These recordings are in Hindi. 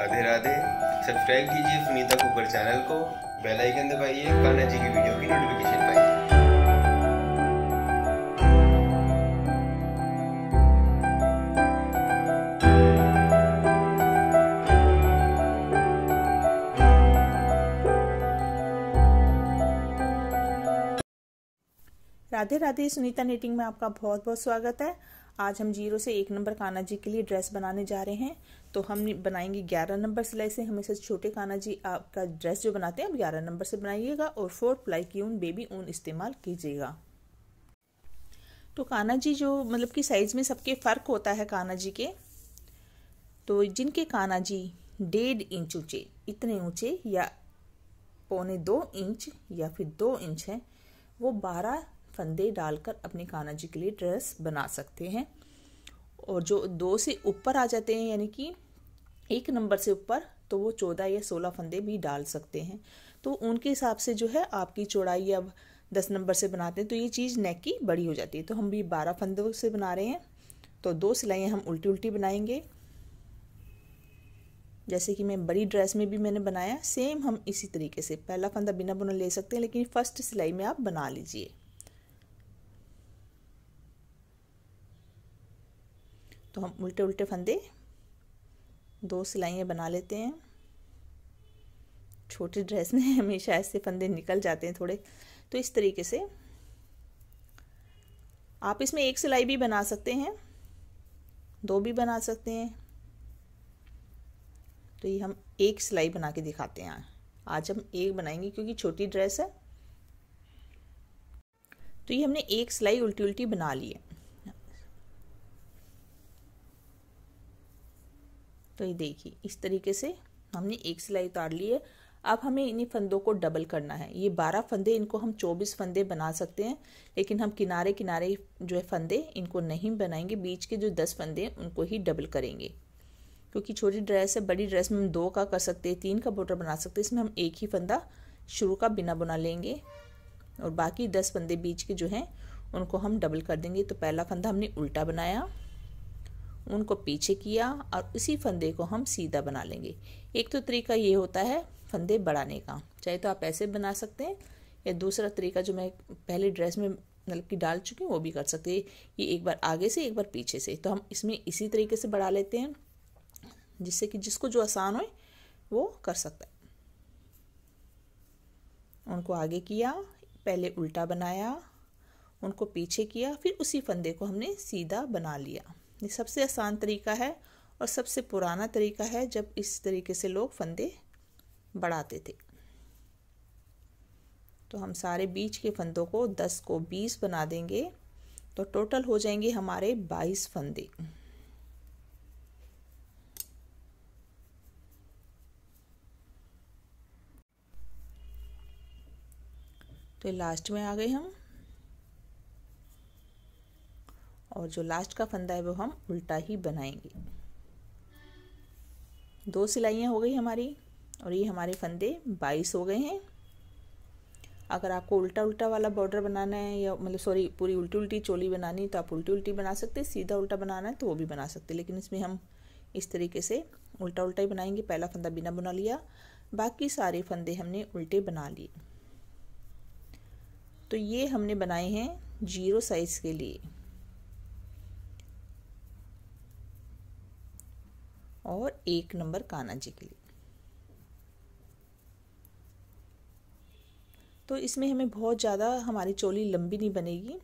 राधे राधे सब्सक्राइब कीजिए सुनीता कुकर चैनल को बेल आइकन दबाइए कान्हा जी की वीडियो की नोटिफिकेशन पाइए राधे राधे सुनीता नेटिंग में आपका बहुत बहुत स्वागत है आज हम जीरो से एक नंबर काना जी के लिए ड्रेस बनाने जा रहे हैं तो हम बनाएंगे ग्यारह नंबर सिलाई से हमेशा छोटे काना जी आपका ड्रेस जो बनाते हैं आप ग्यारह नंबर से बनाइएगा और फोर प्लाई की ऊन बेबी ऊन इस्तेमाल कीजिएगा तो काना जी जो मतलब कि साइज़ में सबके फ़र्क होता है काना जी के तो जिनके काना जी डेढ़ इंच ऊँचे इतने ऊँचे या पौने दो इंच या फिर दो इंच हैं वो बारह फंदे डालकर अपने कान्हा जी के लिए ड्रेस बना सकते हैं और जो दो से ऊपर आ जाते हैं यानी कि एक नंबर से ऊपर तो वो चौदह या सोलह फंदे भी डाल सकते हैं तो उनके हिसाब से जो है आपकी चौड़ाई अब दस नंबर से बनाते हैं तो ये चीज़ नेक की बड़ी हो जाती है तो हम भी बारह फंदों से बना रहे हैं तो दो सिलाइयाँ हम उल्टी उल्टी बनाएंगे जैसे कि मैं बड़ी ड्रेस में भी मैंने बनाया सेम हम इसी तरीके से पहला फंदा बिना बुना ले सकते हैं लेकिन फर्स्ट सिलाई में आप बना लीजिए तो हम उल्टे उल्टे फंदे दो सिलाइयाँ बना लेते हैं छोटी ड्रेस में हमेशा ऐसे फंदे निकल जाते हैं थोड़े तो इस तरीके से आप इसमें एक सिलाई भी बना सकते हैं दो भी बना सकते हैं तो ये हम एक सिलाई बना के दिखाते हैं आज हम एक बनाएंगे क्योंकि छोटी ड्रेस है तो ये हमने एक सिलाई उल्टी उल्टी बना ली है तो ये देखिए इस तरीके से हमने एक सिलाई उतार ली है अब हमें इन्हीं फंदों को डबल करना है ये बारह फंदे इनको हम चौबीस फंदे बना सकते हैं लेकिन हम किनारे किनारे जो है फंदे इनको नहीं बनाएंगे बीच के जो दस फंदे हैं उनको ही डबल करेंगे क्योंकि छोटी ड्रेस है बड़ी ड्रेस में हम दो का कर सकते हैं तीन का बॉर्डर बना सकते हैं इसमें हम एक ही फंदा शुरू का बिना बुना लेंगे और बाकी दस फंदे बीच के जो हैं उनको हम डबल कर देंगे तो पहला फंदा हमने उल्टा बनाया उनको पीछे किया और उसी फंदे को हम सीधा बना लेंगे एक तो तरीका ये होता है फंदे बढ़ाने का चाहे तो आप ऐसे बना सकते हैं या दूसरा तरीका जो मैं पहले ड्रेस में मतलब कि डाल चुकी हूँ वो भी कर सकते हैं ये एक बार आगे से एक बार पीछे से तो हम इसमें इसी तरीके से बढ़ा लेते हैं जिससे कि जिसको जो आसान हो वो कर सकता है उनको आगे किया पहले उल्टा बनाया उनको पीछे किया फिर उसी फंदे को हमने सीधा बना लिया ये सबसे आसान तरीका है और सबसे पुराना तरीका है जब इस तरीके से लोग फंदे बढ़ाते थे तो हम सारे बीच के फंदों को दस को बीस बना देंगे तो टोटल हो जाएंगे हमारे बाईस फंदे तो लास्ट में आ गए हम और जो लास्ट का फंदा है वो हम उल्टा ही बनाएंगे दो सिलाइयाँ हो गई हमारी और ये हमारे फंदे बाईस हो गए हैं अगर आपको उल्टा उल्टा वाला बॉर्डर बनाना है या मतलब सॉरी पूरी उल्टी उल्टी चोली बनानी है तो आप उल्टी उल्टी बना सकते सीधा उल्टा बनाना है तो वो भी बना सकते लेकिन इसमें हम इस तरीके से उल्टा उल्टा ही बनाएंगे पहला फंदा बिना बुना लिया बाकी सारे फंदे हमने उल्टे बना लिए तो ये हमने बनाए हैं जीरो साइज़ के लिए और एक नंबर कान्हा जी के लिए तो इसमें हमें बहुत ज़्यादा हमारी चोली लंबी नहीं बनेगी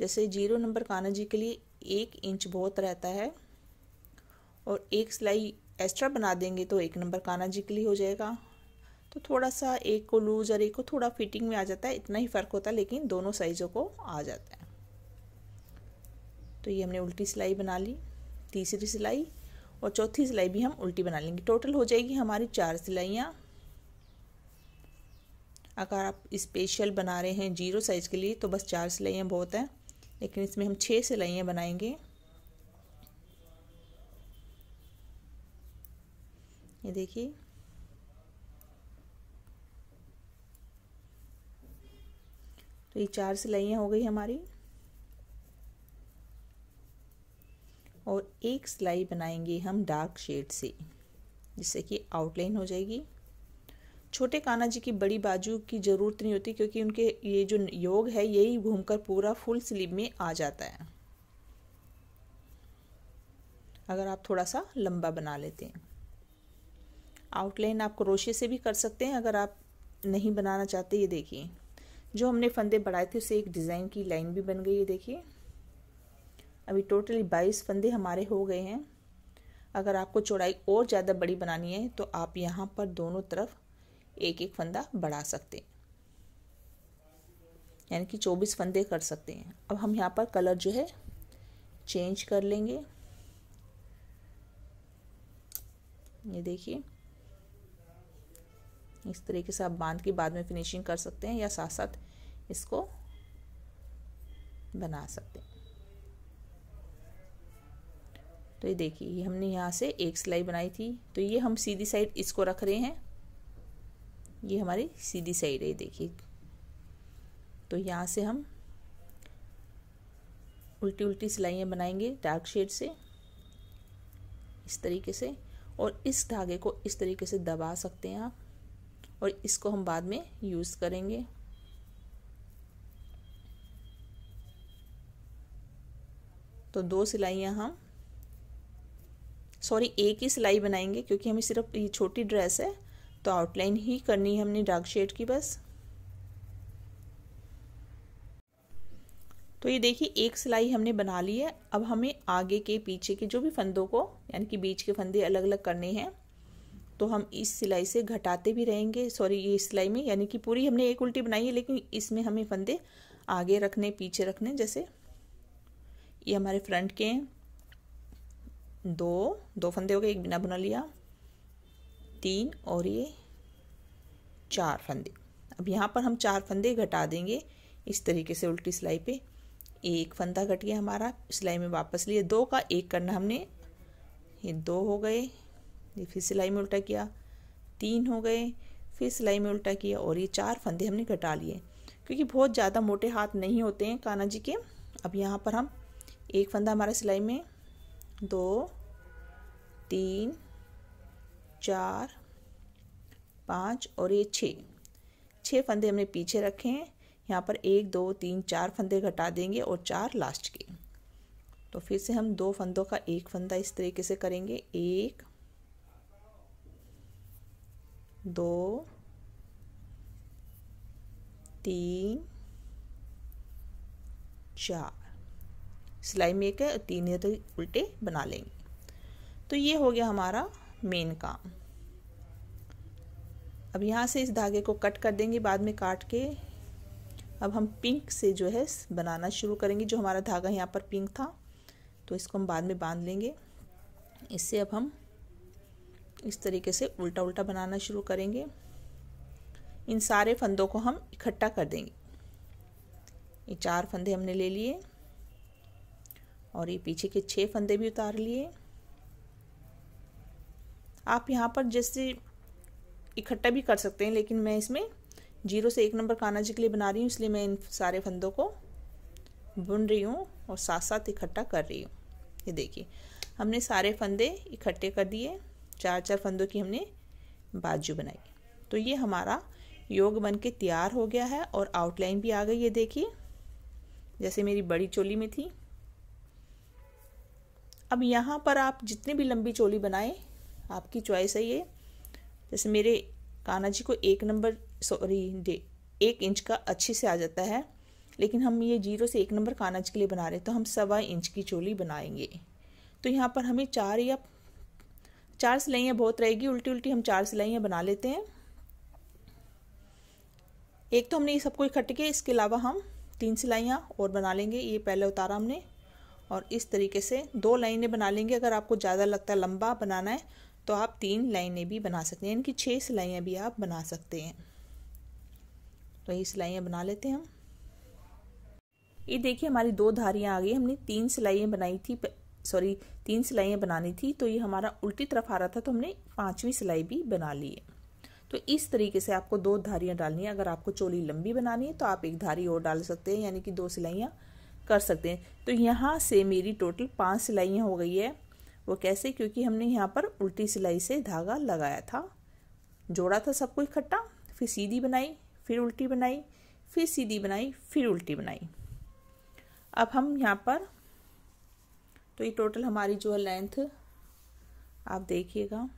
जैसे जीरो नंबर कान्हा जी के लिए एक इंच बहुत रहता है और एक सिलाई एक्स्ट्रा बना देंगे तो एक नंबर कान्हा जी के लिए हो जाएगा तो थोड़ा सा एक को लूज और एक को थोड़ा फिटिंग में आ जाता है इतना ही फ़र्क होता है लेकिन दोनों साइज़ों को आ जाता है तो ये हमने उल्टी सिलाई बना ली तीसरी सिलाई और चौथी सिलाई भी हम उल्टी बना लेंगे टोटल हो जाएगी हमारी चार सिलाइयाँ अगर आप स्पेशल बना रहे हैं जीरो साइज़ के लिए तो बस चार सिलाइयाँ बहुत हैं लेकिन इसमें हम छः सिलाइयाँ बनाएंगे ये देखिए तो ये चार सिलाइयाँ हो गई हमारी और एक सिलाई बनाएंगे हम डार्क शेड से जिससे कि आउटलाइन हो जाएगी छोटे कान्हा जी की बड़ी बाजू की ज़रूरत नहीं होती क्योंकि उनके ये जो योग है यही घूमकर पूरा फुल स्लीव में आ जाता है अगर आप थोड़ा सा लंबा बना लेते हैं आउटलाइन आप क्रोशे से भी कर सकते हैं अगर आप नहीं बनाना चाहते ये देखिए जो हमने फंदे बढ़ाए थे उसे एक डिज़ाइन की लाइन भी बन गई है देखिए अभी टोटली बाईस फंदे हमारे हो गए हैं अगर आपको चौड़ाई और ज़्यादा बड़ी बनानी है तो आप यहाँ पर दोनों तरफ एक एक फंदा बढ़ा सकते हैं यानी कि चौबीस फंदे कर सकते हैं अब हम यहाँ पर कलर जो है चेंज कर लेंगे ये देखिए इस तरीके से आप बांध के बाद में फिनिशिंग कर सकते हैं या साथ साथ इसको बना सकते हैं तो ये देखिए हमने यहाँ से एक सिलाई बनाई थी तो ये हम सीधी साइड इसको रख रहे हैं ये हमारी सीधी साइड है देखिए तो यहाँ से हम उल्टी उल्टी सिलाइयाँ बनाएंगे डार्क शेड से इस तरीके से और इस धागे को इस तरीके से दबा सकते हैं आप और इसको हम बाद में यूज़ करेंगे तो दो सिलाइयाँ हम सॉरी एक ही सिलाई बनाएंगे क्योंकि हमें सिर्फ ये छोटी ड्रेस है तो आउटलाइन ही करनी है हमने डार्क शेड की बस तो ये देखिए एक सिलाई हमने बना ली है अब हमें आगे के पीछे के जो भी फंदों को यानी कि बीच के फंदे अलग अलग करने हैं तो हम इस सिलाई से घटाते भी रहेंगे सॉरी ये सिलाई में यानी कि पूरी हमने एक उल्टी बनाई है लेकिन इसमें हमें फंदे आगे रखने पीछे रखने जैसे ये हमारे फ्रंट के हैं दो दो फंदे हो गए एक बिना बुना लिया तीन और ये चार फंदे अब यहाँ पर हम चार फंदे घटा देंगे इस तरीके से उल्टी सिलाई पे एक फंदा घट गया हमारा सिलाई में वापस लिए दो का एक करना हमने ये दो हो गए ये फिर सिलाई में उल्टा किया तीन हो गए फिर सिलाई में उल्टा किया और ये चार फंदे हमने घटा लिए क्योंकि बहुत ज़्यादा मोटे हाथ नहीं होते हैं कान्हा जी के अब यहाँ पर हम एक फंदा हमारा सिलाई में दो तीन चार पाँच और ये छः छः फंदे हमने पीछे रखे हैं यहाँ पर एक दो तीन चार फंदे घटा देंगे और चार लास्ट के तो फिर से हम दो फंदों का एक फंदा इस तरीके से करेंगे एक दो तीन चार सिलाई में और तीन इधर तो उल्टे बना लेंगे तो ये हो गया हमारा मेन काम अब यहाँ से इस धागे को कट कर देंगे बाद में काट के अब हम पिंक से जो है बनाना शुरू करेंगे जो हमारा धागा यहाँ पर पिंक था तो इसको हम बाद में बांध लेंगे इससे अब हम इस तरीके से उल्टा उल्टा बनाना शुरू करेंगे इन सारे फंदों को हम इकट्ठा कर देंगे ये चार फंदे हमने ले लिए और ये पीछे के छः फंदे भी उतार लिए आप यहाँ पर जैसे इकट्ठा भी कर सकते हैं लेकिन मैं इसमें जीरो से एक नंबर काना जी के लिए बना रही हूँ इसलिए मैं इन सारे फंदों को बुन रही हूँ और साथ साथ इकट्ठा कर रही हूँ ये देखिए हमने सारे फंदे इकट्ठे कर दिए चार चार फंदों की हमने बाजू बनाई तो ये हमारा योग बन के तैयार हो गया है और आउटलाइन भी आ गई ये देखिए जैसे मेरी बड़ी चोली में थी अब यहाँ पर आप जितनी भी लंबी चोली बनाएं आपकी चॉइस है ये जैसे मेरे काना जी को एक नंबर सॉरी डे एक इंच का अच्छे से आ जाता है लेकिन हम ये जीरो से एक नंबर कानाज के लिए बना रहे हैं तो हम सवा इंच की चोली बनाएंगे तो यहाँ पर हमें चार या चार सिलाइयाँ बहुत रहेगी उल्टी उल्टी हम चार सिलाइयाँ बना लेते हैं एक तो हमने ये सबको इकट्ठे के इसके अलावा हम तीन सिलाइयाँ और बना लेंगे ये पहले उतारा हमने और इस तरीके से दो लाइनें बना लेंगे अगर आपको ज़्यादा लगता है लंबा बनाना है तो आप तीन लाइनें भी बना सकते हैं इनकी छह सिलाइयाँ भी आप बना सकते हैं तो ये सिलाइयाँ बना लेते हैं हम ये देखिए हमारी दो धारियाँ आ गई हमने तीन सिलाइयाँ बनाई थी सॉरी तीन सिलाइयाँ बनानी थी तो ये हमारा उल्टी तरफ आ रहा था तो हमने पाँचवीं सिलाई भी बना ली है तो इस तरीके से आपको दो धारियाँ डालनी है अगर आपको चोली लंबी बनानी है तो आप एक धारी और डाल सकते हैं यानी कि दो सिलाइयाँ कर सकते हैं तो यहाँ से मेरी टोटल पांच सिलाइयाँ हो गई है वो कैसे क्योंकि हमने यहाँ पर उल्टी सिलाई से धागा लगाया था जोड़ा था सबको इकट्ठा फिर सीधी बनाई फिर उल्टी बनाई फिर सीधी बनाई फिर उल्टी बनाई अब हम यहाँ पर तो ये टोटल हमारी जो है लेंथ आप देखिएगा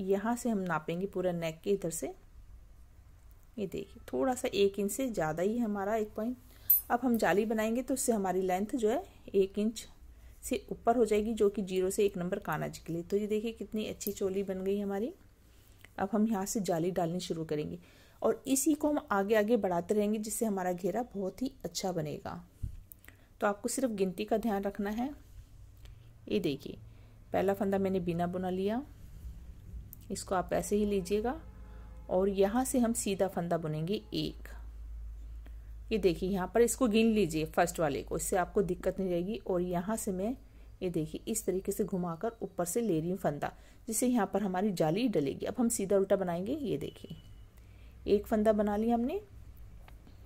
यहाँ से हम नापेंगे पूरा नेक के इधर से ये देखिए थोड़ा सा एक इंच से ज़्यादा ही हमारा एक पॉइंट अब हम जाली बनाएंगे तो उससे हमारी लेंथ जो है एक इंच से ऊपर हो जाएगी जो कि जीरो से एक नंबर कानाज के लिए तो ये देखिए कितनी अच्छी चोली बन गई हमारी अब हम यहाँ से जाली डालनी शुरू करेंगे और इसी को हम आगे आगे बढ़ाते रहेंगे जिससे हमारा घेरा बहुत ही अच्छा बनेगा तो आपको सिर्फ गिनती का ध्यान रखना है ये देखिए पहला फंदा मैंने बिना बुना लिया इसको आप ऐसे ही लीजिएगा और यहाँ से हम सीधा फंदा बुनेंगे एक ये देखिए यहाँ पर इसको गिन लीजिए फर्स्ट वाले को इससे आपको दिक्कत नहीं रहेगी और यहाँ से मैं ये देखिए इस तरीके से घुमाकर ऊपर से ले रही हूँ फंदा जिससे यहाँ पर हमारी जाली डलेगी अब हम सीधा उल्टा बनाएंगे ये देखिए एक फंदा बना लिया हमने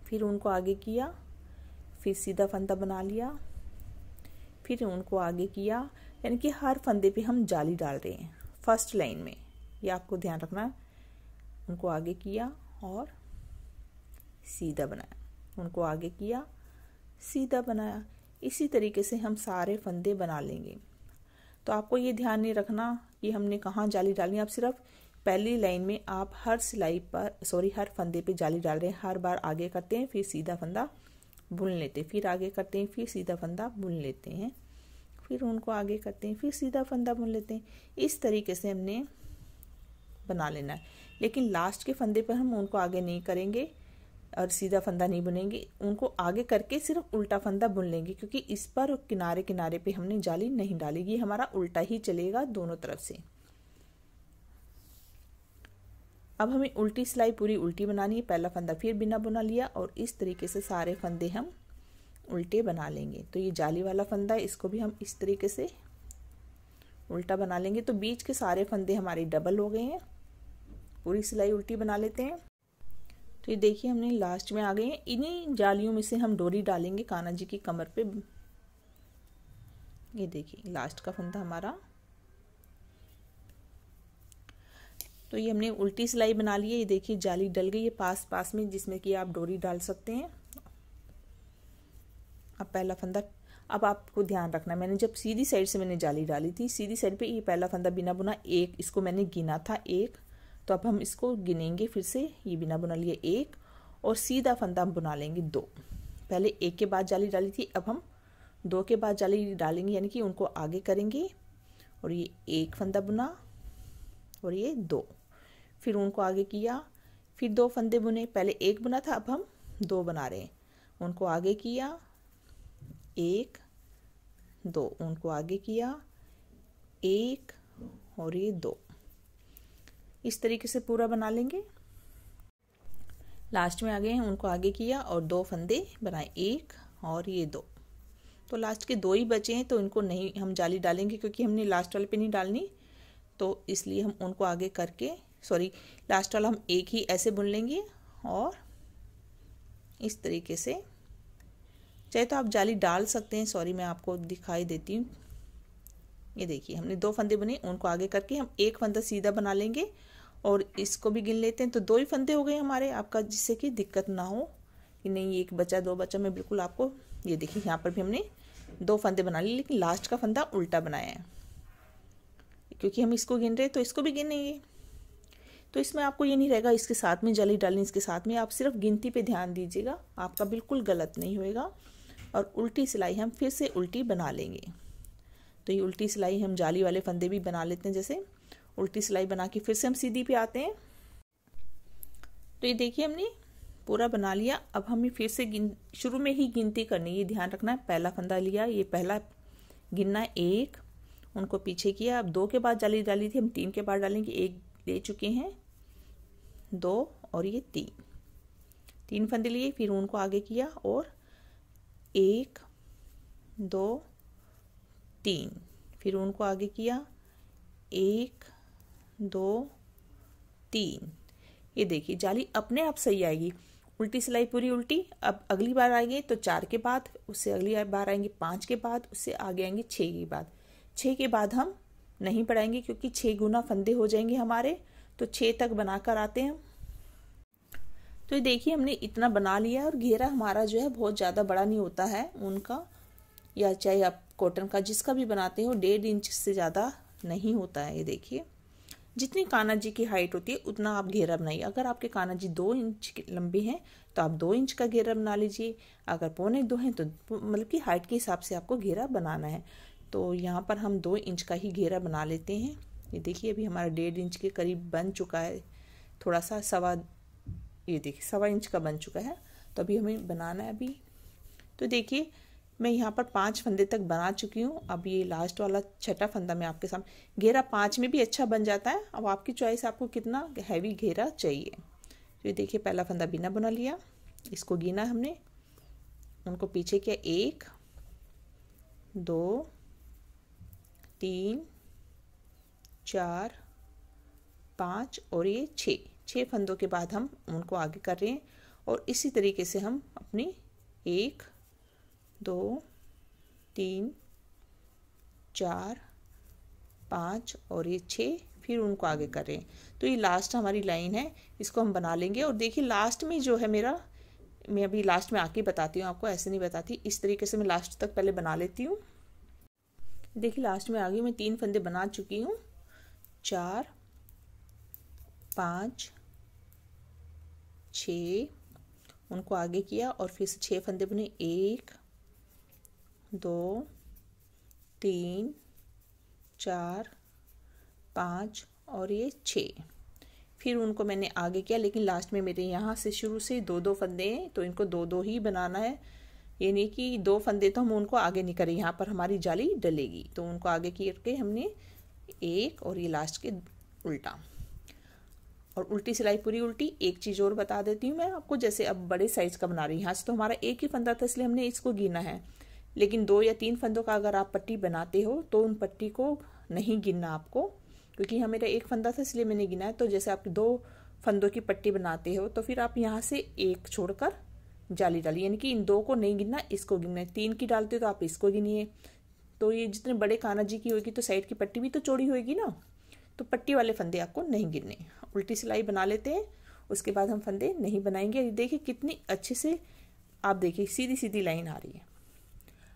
फिर उनको आगे किया फिर सीधा फंदा बना लिया फिर उनको आगे किया यानी कि हर फंदे पे हम जाली डाल रहे हैं फर्स्ट लाइन में ये आपको ध्यान रखना है उनको आगे किया और सीधा बनाया उनको आगे किया सीधा बनाया इसी तरीके से हम सारे फंदे बना लेंगे तो आपको ये ध्यान नहीं रखना कि हमने कहाँ जाली डालनी आप सिर्फ पहली लाइन में आप हर सिलाई पर सॉरी हर फंदे पे जाली डाल रहे हैं हर बार आगे करते हैं फिर सीधा फंदा बुन लेते हैं फिर आगे करते हैं फिर सीधा फंदा बुन लेते हैं फिर उनको आगे करते हैं फिर सीधा फंदा बुन लेते हैं इस तरीके से हमने बना लेना है लेकिन लास्ट के फंदे पर हम उनको आगे नहीं करेंगे और सीधा फंदा नहीं बुनेंगे उनको आगे करके सिर्फ उल्टा फंदा बुन लेंगे क्योंकि इस पर किनारे किनारे पे हमने जाली नहीं डाली ये हमारा उल्टा ही चलेगा दोनों तरफ से अब हमें उल्टी सिलाई पूरी उल्टी बनानी है पहला फंदा फिर बिना बुना लिया और इस तरीके से सारे फंदे हम उल्टे बना लेंगे तो ये जाली वाला फंदा है इसको भी हम इस तरीके से उल्टा बना लेंगे तो बीच के सारे फंदे हमारे डबल हो गए हैं पूरी सिलाई उल्टी बना लेते हैं तो ये देखिए हमने लास्ट में आ गए हैं इन्हीं जालियों में से हम डोरी डालेंगे कान्हा जी की कमर पे ये देखिए लास्ट का फंदा हमारा तो ये हमने उल्टी सिलाई बना ली है ये देखिए जाली डल गई है पास पास में जिसमें कि आप डोरी डाल सकते हैं अब पहला फंदा अब आपको ध्यान रखना मैंने जब सीधी साइड से मैंने जाली डाली थी सीधी साइड पे ये पहला फंदा बिना बुना एक इसको मैंने गिना था एक तो अब हम इसको गिनेंगे फिर से ये बिना बुना लिए एक और सीधा फंदा हम बुना लेंगे दो पहले एक के बाद जाली डाली थी अब हम दो के बाद जाली डालेंगे यानी कि उनको आगे करेंगे और ये एक फंदा बुना और ये दो फिर उनको आगे किया फिर दो फंदे बुने पहले एक बुना था अब हम दो बना रहे हैं उनको आगे किया एक दो उनको आगे किया एक और ये दो इस तरीके से पूरा बना लेंगे लास्ट में आ गए हैं उनको आगे किया और दो फंदे बनाए एक और ये दो तो लास्ट के दो ही बचे हैं तो इनको नहीं हम जाली डालेंगे क्योंकि हमने लास्ट वाले पे नहीं डालनी तो इसलिए हम उनको आगे करके सॉरी लास्ट वाला हम एक ही ऐसे बुन लेंगे और इस तरीके से चाहे तो आप जाली डाल सकते हैं सॉरी मैं आपको दिखाई देती हूँ ये देखिए हमने दो फंदे बने उनको आगे करके हम एक फंदा सीधा बना लेंगे और इसको भी गिन लेते हैं तो दो ही फंदे हो गए हमारे आपका जिससे कि दिक्कत ना हो कि नहीं एक बचा दो बचा में बिल्कुल आपको ये देखिए यहाँ पर भी हमने दो फंदे बना लिए लेकिन लास्ट का फंदा उल्टा बनाया है क्योंकि हम इसको गिन रहे हैं तो इसको भी गिनेंगे तो इसमें आपको ये नहीं रहेगा इसके साथ में जाली डालनी इसके साथ में आप सिर्फ गिनती पे ध्यान दीजिएगा आपका बिल्कुल गलत नहीं होएगा और उल्टी सिलाई हम फिर से उल्टी बना लेंगे तो ये उल्टी सिलाई हम जाली वाले फंदे भी बना लेते हैं जैसे उल्टी सिलाई बना के फिर से हम सीधी पे आते हैं तो ये देखिए हमने पूरा बना लिया अब हमें फिर से गिन शुरू में ही गिनती करनी ये ध्यान रखना है पहला फंदा लिया ये पहला गिनना है एक उनको पीछे किया अब दो के बाद जाली डाली थी हम तीन के बाद डालेंगे एक ले चुके हैं दो और ये तीन तीन फंदे लिए फिर उनको आगे किया और एक दो तीन फिर उनको आगे किया एक दो तीन ये देखिए जाली अपने आप सही आएगी उल्टी सिलाई पूरी उल्टी अब अगली बार आएंगे तो चार के बाद उससे अगली बार आएंगे पाँच के बाद उससे आगे आएंगे छः के बाद छः के बाद हम नहीं पढ़ाएंगे क्योंकि छः गुना फंदे हो जाएंगे हमारे तो छः तक बनाकर आते हैं तो ये देखिए हमने इतना बना लिया और घेरा हमारा जो है बहुत ज़्यादा बड़ा नहीं होता है उनका या चाहे आप कॉटन का जिसका भी बनाते हैं वो डेढ़ इंच से ज़्यादा नहीं होता है ये देखिए जितनी काना जी की हाइट होती है उतना आप घेरा बनाइए अगर आपके काना जी दो इंच लंबे हैं तो आप दो इंच का घेरा बना लीजिए अगर पौने दो हैं तो मतलब कि हाइट के हिसाब से आपको घेरा बनाना है तो यहाँ पर हम दो इंच का ही घेरा बना लेते हैं ये देखिए अभी हमारा डेढ़ इंच के करीब बन चुका है थोड़ा सा सवा ये देखिए सवा इंच का बन चुका है तो अभी हमें बनाना है अभी तो देखिए मैं यहाँ पर पाँच फंदे तक बना चुकी हूँ अब ये लास्ट वाला छठा फंदा मैं आपके सामने घेरा पाँच में भी अच्छा बन जाता है अब आपकी चॉइस आपको कितना हैवी घेरा चाहिए तो ये देखिए पहला फंदा बिना बुना लिया इसको गिना हमने उनको पीछे किया एक दो तीन चार पाँच और ये छः छः फंदों के बाद हम उनको आगे कर रहे हैं और इसी तरीके से हम अपनी एक दो तीन चार पाँच और ये छः फिर उनको आगे करें तो ये लास्ट हमारी लाइन है इसको हम बना लेंगे और देखिए लास्ट में जो है मेरा मैं अभी लास्ट में आके बताती हूँ आपको ऐसे नहीं बताती इस तरीके से मैं लास्ट तक पहले बना लेती हूँ देखिए लास्ट में आ गई मैं तीन फंदे बना चुकी हूँ चार पाँच छ उनको आगे किया और फिर से छः फंदे बुने एक दो तीन चार पाँच और ये छः फिर उनको मैंने आगे किया लेकिन लास्ट में मेरे यहाँ से शुरू से दो दो फंदे हैं तो इनको दो दो ही बनाना है ये नहीं कि दो फंदे तो हम उनको आगे नहीं करें यहाँ पर हमारी जाली डलेगी तो उनको आगे करके हमने एक और ये लास्ट के उल्टा और उल्टी सिलाई पूरी उल्टी एक चीज़ और बता देती हूँ मैं आपको जैसे अब बड़े साइज़ का बना रही हूँ यहाँ से तो हमारा एक ही फंदा था इसलिए हमने इसको गिना है लेकिन दो या तीन फंदों का अगर आप पट्टी बनाते हो तो उन पट्टी को नहीं गिनना आपको क्योंकि यहाँ मेरा एक फंदा था इसलिए मैंने गिना है तो जैसे आप दो फंदों की पट्टी बनाते हो तो फिर आप यहाँ से एक छोड़कर जाली डालिए यानी कि इन दो को नहीं गिनना इसको गिनना तीन की डालते हो तो आप इसको गिनिए तो ये जितने बड़े काना जी की होगी तो साइड की पट्टी भी तो चौड़ी होगी ना तो पट्टी वाले फंदे आपको नहीं गिनने उल्टी सिलाई बना लेते हैं उसके बाद हम फंदे नहीं बनाएंगे देखिए कितनी अच्छे से आप देखिए सीधी सीधी लाइन आ रही है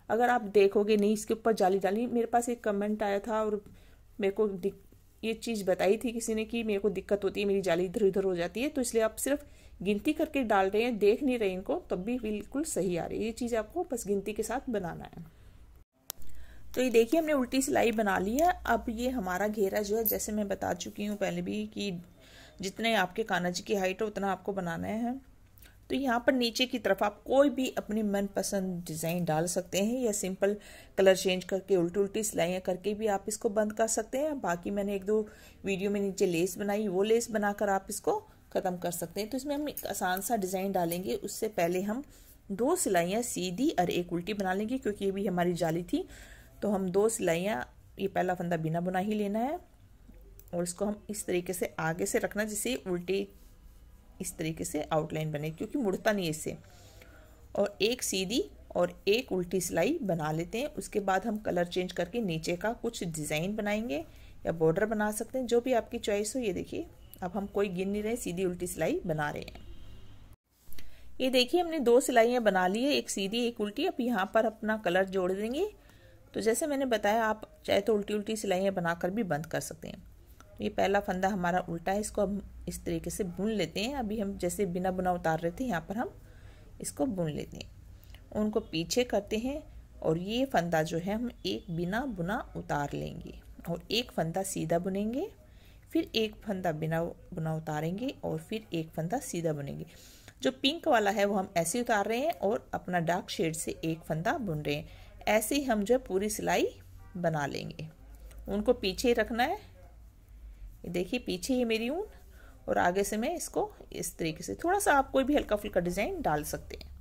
अगर आप देखोगे नहीं इसके ऊपर जाली डाली मेरे पास एक कमेंट आया था और मेरे को ये चीज़ बताई थी किसी ने कि मेरे को दिक्कत होती है मेरी जाली इधर उधर हो जाती है तो इसलिए आप सिर्फ गिनती करके डाल रहे हैं देख नहीं रहे इनको तब भी बिल्कुल सही आ रही है ये चीज़ आपको बस गिनती के साथ बनाना है तो ये देखिए हमने उल्टी सिलाई बना ली है अब ये हमारा घेरा जो है जैसे मैं बता चुकी हूँ पहले भी कि जितने आपके कानाजी की हाइट हो उतना आपको बनाना है तो यहाँ पर नीचे की तरफ आप कोई भी अपनी मनपसंद डिज़ाइन डाल सकते हैं या सिंपल कलर चेंज करके उल्टी उल्टी सिलाइयाँ करके भी आप इसको बंद कर सकते हैं बाकी मैंने एक दो वीडियो में नीचे लेस बनाई वो लेस बनाकर आप इसको ख़त्म कर सकते हैं तो इसमें हम एक आसान सा डिज़ाइन डालेंगे उससे पहले हम दो सिलाइयाँ सीधी और एक उल्टी बना लेंगे क्योंकि ये भी हमारी जाली थी तो हम दो सिलाइयाँ ये पहला फंदा बिना बुना ही लेना है और इसको हम इस तरीके से आगे से रखना जिससे उल्टी इस तरीके से आउटलाइन बने क्योंकि मुड़ता नहीं इससे और एक सीधी और एक उल्टी सिलाई बना लेते हैं उसके बाद हम कलर चेंज करके नीचे का कुछ डिज़ाइन बनाएंगे या बॉर्डर बना सकते हैं जो भी आपकी चॉइस हो ये देखिए अब हम कोई गिन नहीं रहे सीधी उल्टी सिलाई बना रहे हैं ये देखिए हमने दो सिलाइयाँ बना ली है एक सीधी एक उल्टी अब यहाँ पर अपना कलर जोड़ देंगे तो जैसे मैंने बताया आप चाहे तो उल्टी उल्टी सिलाइयाँ बनाकर भी बंद कर सकते हैं ये पहला फंदा हमारा उल्टा है इसको हम इस तरीके से बुन लेते हैं अभी हम जैसे बिना बुना उतार रहे थे यहाँ पर हम इसको बुन लेते हैं उनको पीछे करते हैं और ये फंदा जो है हम एक बिना बुना उतार लेंगे और एक फंदा सीधा बुनेंगे फिर एक फंदा बिना बुना उतारेंगे और फिर एक फंदा सीधा बुनेंगे जो पिंक वाला है वो हम ऐसे उतार रहे हैं और अपना डार्क शेड से एक फंदा बुन रहे हैं ऐसे ही हम जो है पूरी सिलाई बना लेंगे उनको पीछे रखना है देखिए पीछे ही मेरी ऊन और आगे से मैं इसको इस तरीके से थोड़ा सा आप कोई भी हल्का फुल्का डिज़ाइन डाल सकते हैं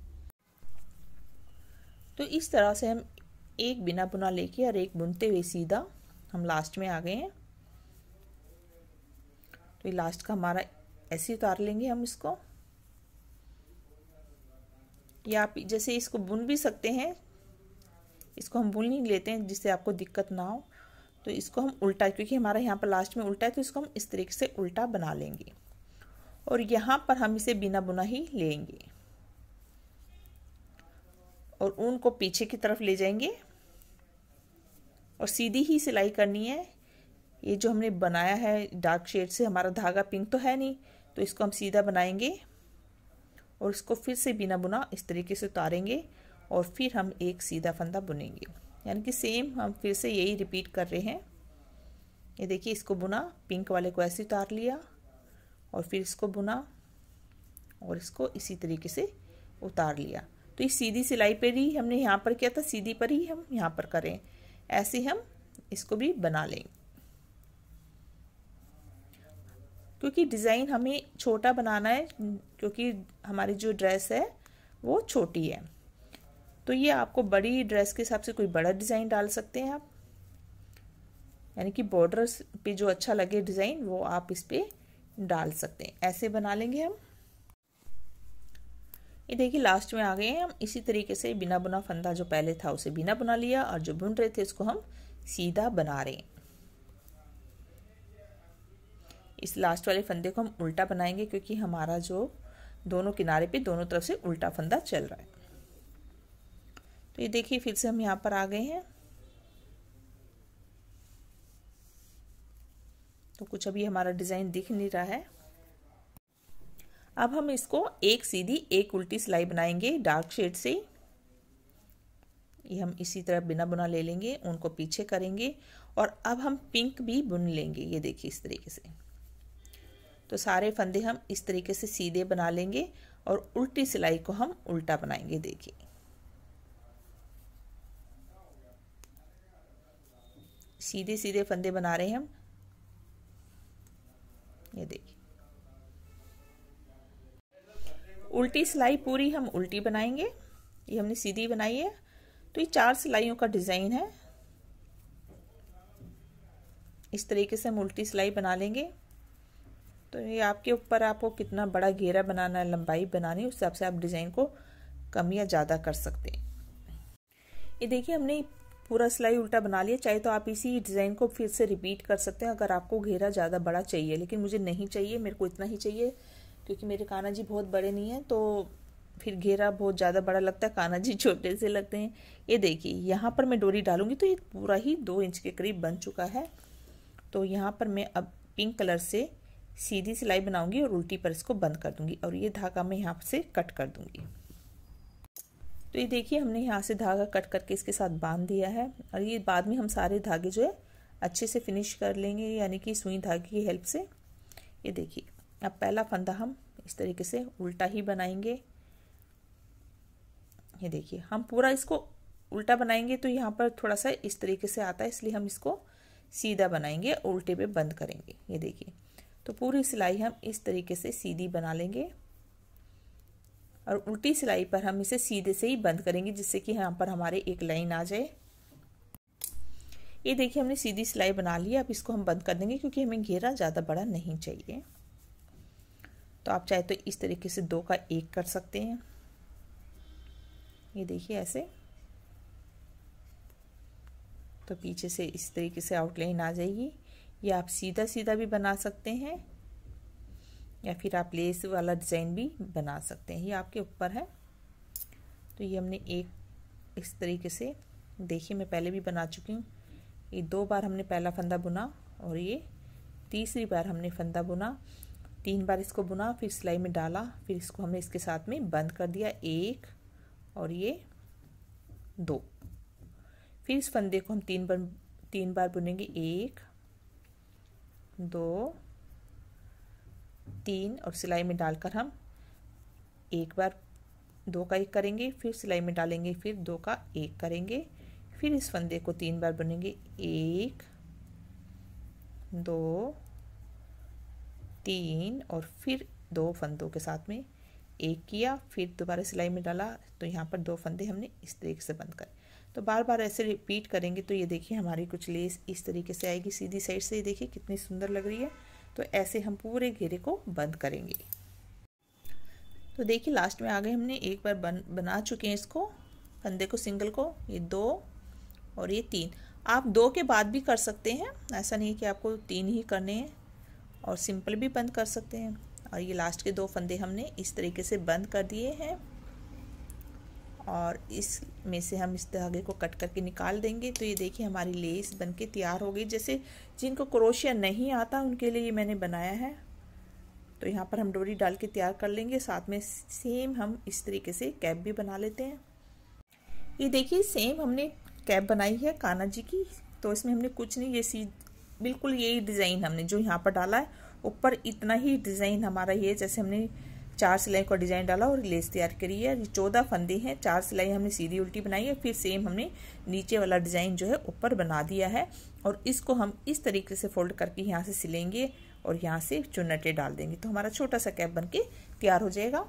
तो इस तरह से हम एक बिना बुना लेके और एक बुनते हुए सीधा हम लास्ट में आ गए हैं तो ये लास्ट का हमारा ऐसे उतार लेंगे हम इसको या आप जैसे इसको बुन भी सकते हैं इसको हम बुन ही लेते हैं जिससे आपको दिक्कत ना हो तो इसको हम उल्टा क्योंकि हमारा यहाँ पर लास्ट में उल्टा है तो इसको हम इस तरीके से उल्टा बना लेंगे और यहाँ पर हम इसे बिना बुना ही लेंगे और ऊन को पीछे की तरफ ले जाएंगे और सीधी ही सिलाई करनी है ये जो हमने बनाया है डार्क शेड से हमारा धागा पिंक तो है नहीं तो इसको हम सीधा बनाएंगे और इसको फिर से बिना बुना इस तरीके से उतारेंगे और फिर हम एक सीधा फंदा बुनेंगे यानी कि सेम हम फिर से यही रिपीट कर रहे हैं ये देखिए इसको बुना पिंक वाले को ऐसे उतार लिया और फिर इसको बुना और इसको इसी तरीके से उतार लिया तो ये सीधी सिलाई पर ही हमने यहाँ पर किया था सीधी पर ही हम यहाँ पर करें ऐसे हम इसको भी बना लेंगे क्योंकि डिज़ाइन हमें छोटा बनाना है क्योंकि हमारी जो ड्रेस है वो छोटी है तो ये आपको बड़ी ड्रेस के हिसाब से कोई बड़ा डिज़ाइन डाल सकते हैं आप यानी कि बॉर्डर पे जो अच्छा लगे डिज़ाइन वो आप इस पर डाल सकते हैं ऐसे बना लेंगे हम ये देखिए लास्ट में आ गए हैं हम इसी तरीके से बिना बुना फंदा जो पहले था उसे बिना बुना लिया और जो बुन रहे थे उसको हम सीधा बना रहे हैं इस लास्ट वाले फंदे को हम उल्टा बनाएंगे क्योंकि हमारा जो दोनों किनारे पे दोनों तरफ से उल्टा फंदा चल रहा है तो ये देखिए फिर से हम यहाँ पर आ गए हैं तो कुछ अभी हमारा डिज़ाइन दिख नहीं रहा है अब हम इसको एक सीधी एक उल्टी सिलाई बनाएंगे डार्क शेड से ये हम इसी तरह बिना बुना ले लेंगे उनको पीछे करेंगे और अब हम पिंक भी बुन लेंगे ये देखिए इस तरीके से तो सारे फंदे हम इस तरीके से सीधे बना लेंगे और उल्टी सिलाई को हम उल्टा बनाएंगे देखिए सीधे सीधे फंदे बना रहे हैं हम ये देखिए उल्टी सिलाई पूरी हम उल्टी बनाएंगे ये हमने सीधी बनाई है तो ये चार सिलाइयों का डिज़ाइन है इस तरीके से हम उल्टी सिलाई बना लेंगे तो ये आपके ऊपर आपको कितना बड़ा घेरा बनाना है लंबाई बनानी उस हिसाब से आप डिज़ाइन को कम या ज़्यादा कर सकते हैं ये देखिए हमने पूरा सिलाई उल्टा बना लिया चाहे तो आप इसी डिज़ाइन को फिर से रिपीट कर सकते हैं अगर आपको घेरा ज़्यादा बड़ा चाहिए लेकिन मुझे नहीं चाहिए मेरे को इतना ही चाहिए क्योंकि मेरे काना जी बहुत बड़े नहीं हैं तो फिर घेरा बहुत ज़्यादा बड़ा लगता है काना जी छोटे से लगते हैं ये देखिए यहाँ पर मैं डोरी डालूंगी तो ये पूरा ही दो इंच के करीब बन चुका है तो यहाँ पर मैं अब पिंक कलर से सीधी सिलाई बनाऊंगी और उल्टी पर इसको बंद कर दूंगी और ये धागा मैं यहाँ से कट कर दूंगी तो ये देखिए हमने यहाँ से धागा कट करके इसके साथ बांध दिया है और ये बाद में हम सारे धागे जो है अच्छे से फिनिश कर लेंगे यानी कि सुई धागे की हेल्प से ये देखिए अब पहला फंदा हम इस तरीके से उल्टा ही बनाएंगे ये देखिए हम पूरा इसको उल्टा बनाएंगे तो यहाँ पर थोड़ा सा इस तरीके से आता है इसलिए हम इसको सीधा बनाएंगे उल्टे पे बंद करेंगे ये देखिए तो पूरी सिलाई हम इस तरीके से सीधी बना लेंगे और उल्टी सिलाई पर हम इसे सीधे से ही बंद करेंगे जिससे कि यहाँ पर हमारे एक लाइन आ जाए ये देखिए हमने सीधी सिलाई बना ली है अब इसको हम बंद कर देंगे क्योंकि हमें घेरा ज़्यादा बड़ा नहीं चाहिए तो आप चाहे तो इस तरीके से दो का एक कर सकते हैं ये देखिए ऐसे तो पीछे से इस तरीके से आउटलाइन आ जाएगी या आप सीधा सीधा भी बना सकते हैं या फिर आप लेस वाला डिज़ाइन भी बना सकते हैं ये आपके ऊपर है तो ये हमने एक इस तरीके से देखिए मैं पहले भी बना चुकी हूँ ये दो बार हमने पहला फंदा बुना और ये तीसरी बार हमने फंदा बुना तीन बार इसको बुना फिर सिलाई में डाला फिर इसको हमने इसके साथ में बंद कर दिया एक और ये दो फिर इस फंदे को हम तीन बार तीन बार बुनेंगे एक दो तीन और सिलाई में डालकर हम एक बार दो का एक करेंगे फिर सिलाई में डालेंगे फिर दो का एक करेंगे फिर इस फंदे को तीन बार बुनेंगे एक दो तीन और फिर दो फंदों के साथ में एक किया फिर दोबारा सिलाई में डाला तो यहाँ पर दो फंदे हमने इस तरीके से बंद कर तो बार बार ऐसे रिपीट करेंगे तो ये देखिए हमारी कुछ लेस इस तरीके से आएगी सीधी साइड से ये देखिए कितनी सुंदर लग रही है तो ऐसे हम पूरे घेरे को बंद करेंगे तो देखिए लास्ट में आगे हमने एक बार बन बना चुके हैं इसको फंदे को सिंगल को ये दो और ये तीन आप दो के बाद भी कर सकते हैं ऐसा नहीं है कि आपको तीन ही करने हैं और सिंपल भी बंद कर सकते हैं और ये लास्ट के दो फंदे हमने इस तरीके से बंद कर दिए हैं और इसमें से हम इस धागे को कट करके निकाल देंगे तो ये देखिए हमारी लेस बनके तैयार हो गई जैसे जिनको क्रोशिया नहीं आता उनके लिए ये मैंने बनाया है तो यहाँ पर हम डोरी डाल के तैयार कर लेंगे साथ में सेम हम इस तरीके से कैप भी बना लेते हैं ये देखिए सेम हमने कैप बनाई है काना जी की तो इसमें हमने कुछ नहीं ये सी बिल्कुल यही डिज़ाइन हमने जो यहाँ पर डाला है ऊपर इतना ही डिज़ाइन हमारा ये जैसे हमने चार सिलाई का डिजाइन डाला और लेस तैयार करी है चौदह फंदे हैं चार सिलाई हमने सीधी उल्टी बनाई है फिर सेम हमने नीचे वाला डिजाइन जो है ऊपर बना दिया है और इसको हम इस तरीके से फोल्ड करके यहाँ से सिलेंगे और यहाँ से चुनटे डाल देंगे तो हमारा छोटा सा कैप बन के तैयार हो जाएगा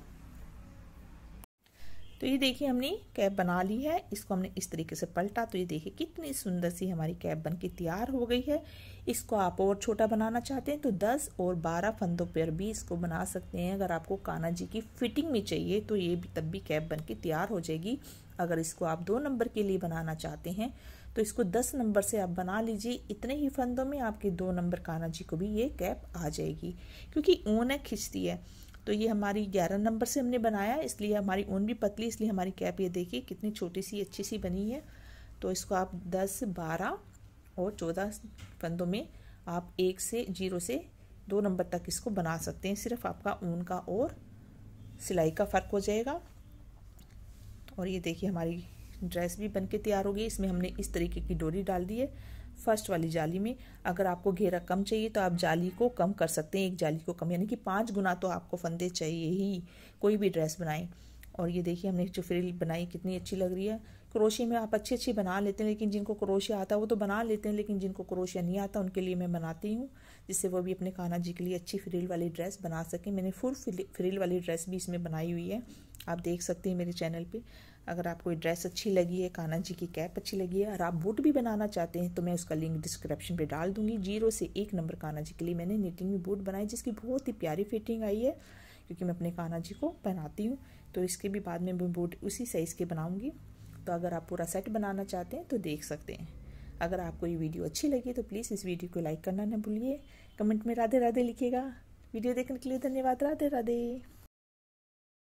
तो ये देखिए हमने कैप बना ली है इसको हमने इस तरीके से पलटा तो ये देखिए कितनी सुंदर सी हमारी कैप बन के तैयार हो गई है इसको आप और छोटा बनाना चाहते हैं तो 10 और 12 फंदों पर भी इसको बना सकते हैं अगर आपको काना जी की फिटिंग में चाहिए तो ये भी तब भी कैप बन के तैयार हो जाएगी अगर इसको आप दो नंबर के लिए बनाना चाहते हैं तो इसको दस नंबर से आप बना लीजिए इतने ही फंदों में आपके दो नंबर काना जी को भी ये कैप आ जाएगी क्योंकि ऊन है खिंचती है तो ये हमारी ग्यारह नंबर से हमने बनाया इसलिए हमारी ऊन भी पतली इसलिए हमारी कैप ये देखिए कितनी छोटी सी अच्छी सी बनी है तो इसको आप दस बारह और चौदह फंदों में आप एक से जीरो से दो नंबर तक इसको बना सकते हैं सिर्फ आपका ऊन का और सिलाई का फ़र्क हो जाएगा और ये देखिए हमारी ड्रेस भी बन के तैयार हो गई इसमें हमने इस तरीके की डोरी डाल दी है फर्स्ट वाली जाली में अगर आपको घेरा कम चाहिए तो आप जाली को कम कर सकते हैं एक जाली को कम यानी कि पाँच गुना तो आपको फंदे चाहिए ही कोई भी ड्रेस बनाएं और ये देखिए हमने जो फ्रिल बनाई कितनी अच्छी लग रही है क्रोशिया में आप अच्छी अच्छी बना लेते हैं लेकिन जिनको क्रोशिया आता है वो तो बना लेते हैं लेकिन जिनको क्रोशिया नहीं आता उनके लिए मैं बनाती हूँ जिससे वो भी अपने खाना जी के लिए अच्छी फ्रिल वाली ड्रेस बना सकें मैंने फुल फ्रिल वाली ड्रेस भी इसमें बनाई हुई है आप देख सकते हैं मेरे चैनल पर अगर आपको ड्रेस अच्छी लगी है कान्हा जी की कैप अच्छी लगी है और आप बूट भी बनाना चाहते हैं तो मैं उसका लिंक डिस्क्रिप्शन पे डाल दूंगी जीरो से एक नंबर कान्हा जी के लिए मैंने निटिंग में बूट बनाई जिसकी बहुत ही प्यारी फिटिंग आई है क्योंकि मैं अपने कान्हा जी को पहनाती हूँ तो इसके भी बाद में बूट उसी साइज़ के बनाऊँगी तो अगर आप पूरा सेट बनाना चाहते हैं तो देख सकते हैं अगर आपको ये वीडियो अच्छी लगी तो प्लीज़ इस वीडियो को लाइक करना ना भूलिए कमेंट में राधे राधे लिखिएगा वीडियो देखने के लिए धन्यवाद राधे राधे